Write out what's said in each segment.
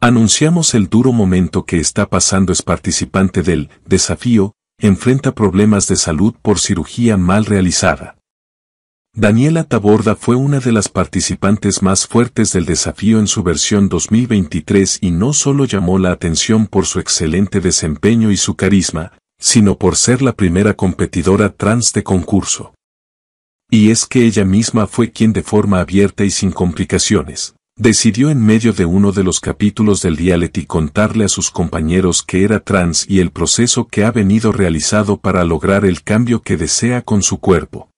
Anunciamos el duro momento que está pasando es participante del desafío, enfrenta problemas de salud por cirugía mal realizada. Daniela Taborda fue una de las participantes más fuertes del desafío en su versión 2023 y no solo llamó la atención por su excelente desempeño y su carisma, sino por ser la primera competidora trans de concurso. Y es que ella misma fue quien de forma abierta y sin complicaciones, decidió en medio de uno de los capítulos del reality contarle a sus compañeros que era trans y el proceso que ha venido realizado para lograr el cambio que desea con su cuerpo.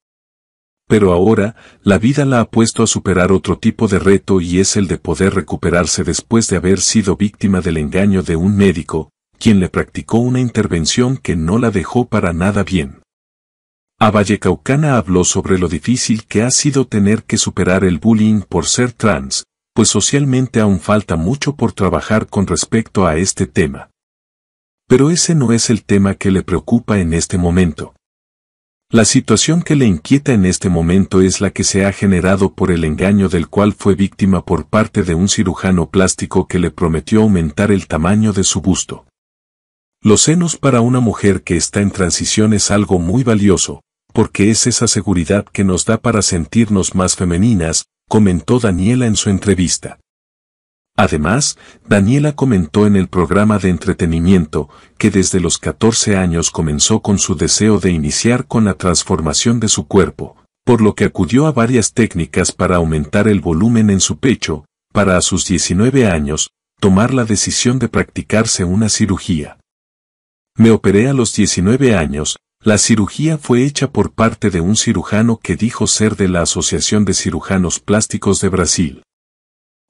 Pero ahora, la vida la ha puesto a superar otro tipo de reto y es el de poder recuperarse después de haber sido víctima del engaño de un médico, quien le practicó una intervención que no la dejó para nada bien. A Vallecaucana habló sobre lo difícil que ha sido tener que superar el bullying por ser trans, pues socialmente aún falta mucho por trabajar con respecto a este tema. Pero ese no es el tema que le preocupa en este momento. La situación que le inquieta en este momento es la que se ha generado por el engaño del cual fue víctima por parte de un cirujano plástico que le prometió aumentar el tamaño de su busto. Los senos para una mujer que está en transición es algo muy valioso, porque es esa seguridad que nos da para sentirnos más femeninas, comentó Daniela en su entrevista. Además, Daniela comentó en el programa de entretenimiento que desde los 14 años comenzó con su deseo de iniciar con la transformación de su cuerpo, por lo que acudió a varias técnicas para aumentar el volumen en su pecho, para a sus 19 años, tomar la decisión de practicarse una cirugía. Me operé a los 19 años, la cirugía fue hecha por parte de un cirujano que dijo ser de la Asociación de Cirujanos Plásticos de Brasil.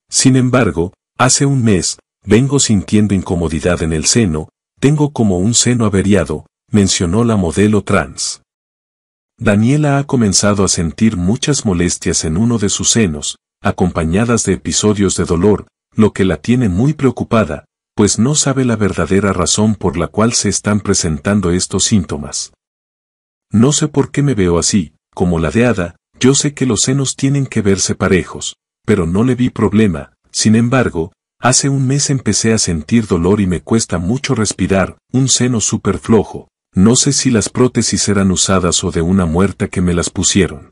Sin embargo, hace un mes, vengo sintiendo incomodidad en el seno, tengo como un seno averiado, mencionó la modelo trans. Daniela ha comenzado a sentir muchas molestias en uno de sus senos, acompañadas de episodios de dolor, lo que la tiene muy preocupada, pues no sabe la verdadera razón por la cual se están presentando estos síntomas. No sé por qué me veo así, como la de hada, yo sé que los senos tienen que verse parejos, pero no le vi problema, sin embargo, hace un mes empecé a sentir dolor y me cuesta mucho respirar, un seno súper flojo, no sé si las prótesis eran usadas o de una muerta que me las pusieron.